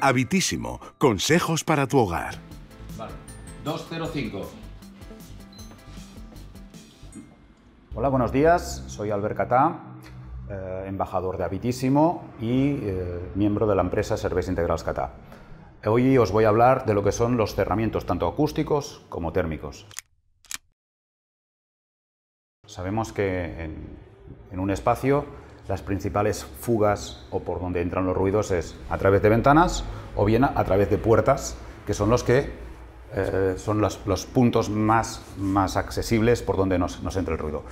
Habitísimo. Consejos para tu hogar. 205. Hola, buenos días. Soy Albert Catá, eh, embajador de Habitísimo y eh, miembro de la empresa Cerveza Integral Catá. Hoy os voy a hablar de lo que son los cerramientos, tanto acústicos como térmicos. Sabemos que en un espacio las principales fugas o por donde entran los ruidos es a través de ventanas o bien a través de puertas, que son los que eh, son los, puntos más, más accesibles por donde nos, nos entra el ruido.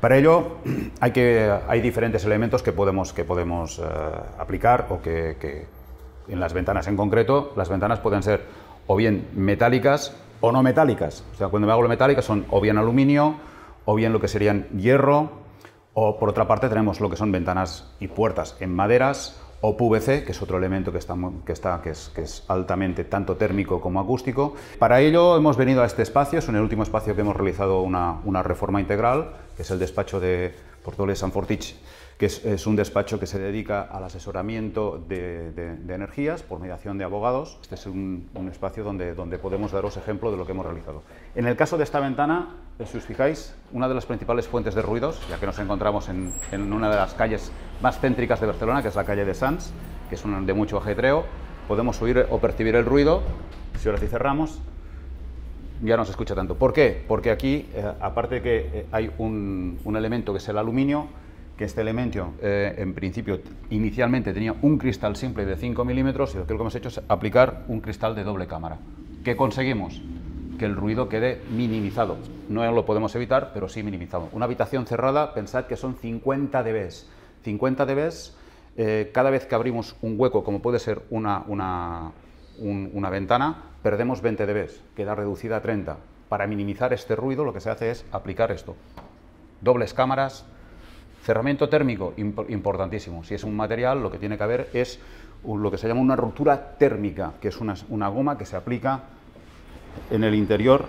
Para ello hay, que, hay diferentes elementos que podemos, que podemos eh, aplicar o que, en las ventanas en concreto, las ventanas pueden ser o bien metálicas o no metálicas. O sea, cuando me hago metálica son o bien aluminio o bien lo que serían hierro o por otra parte tenemos lo que son ventanas y puertas en maderas o PVC, que es otro elemento que, que, está, que, es, altamente tanto térmico como acústico. Para ello hemos venido a este espacio, es en el último espacio que hemos realizado una, una reforma integral, que es el despacho de Portoles San Fortich que es, un despacho que se dedica al asesoramiento de, energías por mediación de abogados. Este es un, espacio donde, donde podemos daros ejemplo de lo que hemos realizado. En el caso de esta ventana, eh, si os fijáis, una de las principales fuentes de ruidos, ya que nos encontramos en, una de las calles más céntricas de Barcelona, que es la calle de Sanz, que es una de mucho ajetreo, podemos oír o percibir el ruido. Si ahora sí cerramos, ya no se escucha tanto. ¿Por qué? Porque aquí, eh, aparte de que eh, hay un, un elemento que es el aluminio, que este elemento, eh, en principio, inicialmente tenía un cristal simple de 5 milímetros y lo que hemos hecho es aplicar un cristal de doble cámara. ¿Qué conseguimos? Que el ruido quede minimizado. No lo podemos evitar, pero sí minimizado. Una habitación cerrada, pensad que son 50 dB. 50 dB, eh, cada vez que abrimos un hueco, como puede ser una, una, una ventana, perdemos 20 dB, queda reducida a 30. Para minimizar este ruido, lo que se hace es aplicar esto. Dobles cámaras, Cerramiento térmico, importantísimo. Si es un material, lo que tiene que haber es lo que se llama una ruptura térmica, que es una, goma que se aplica en el interior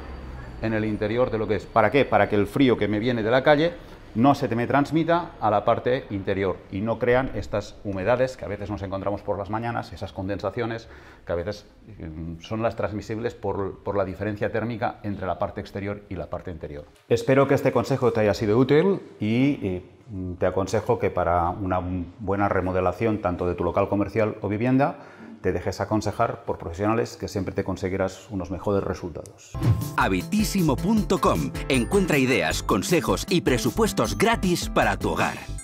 en el interior de lo que es. ¿Para qué? Para que el frío que me viene de la calle no se me transmita a la parte interior y no crean estas humedades que a veces nos encontramos por las mañanas, esas condensaciones que a veces mm, son las transmisibles por, la diferencia térmica entre la parte exterior y la parte interior. Espero que este consejo te haya sido útil y eh, te aconsejo que para una buena remodelación tanto de tu local comercial o vivienda, te dejes aconsejar por profesionales que siempre te conseguirás unos mejores resultados. Habitísimo.com. Encuentra ideas, consejos y presupuestos gratis para tu hogar.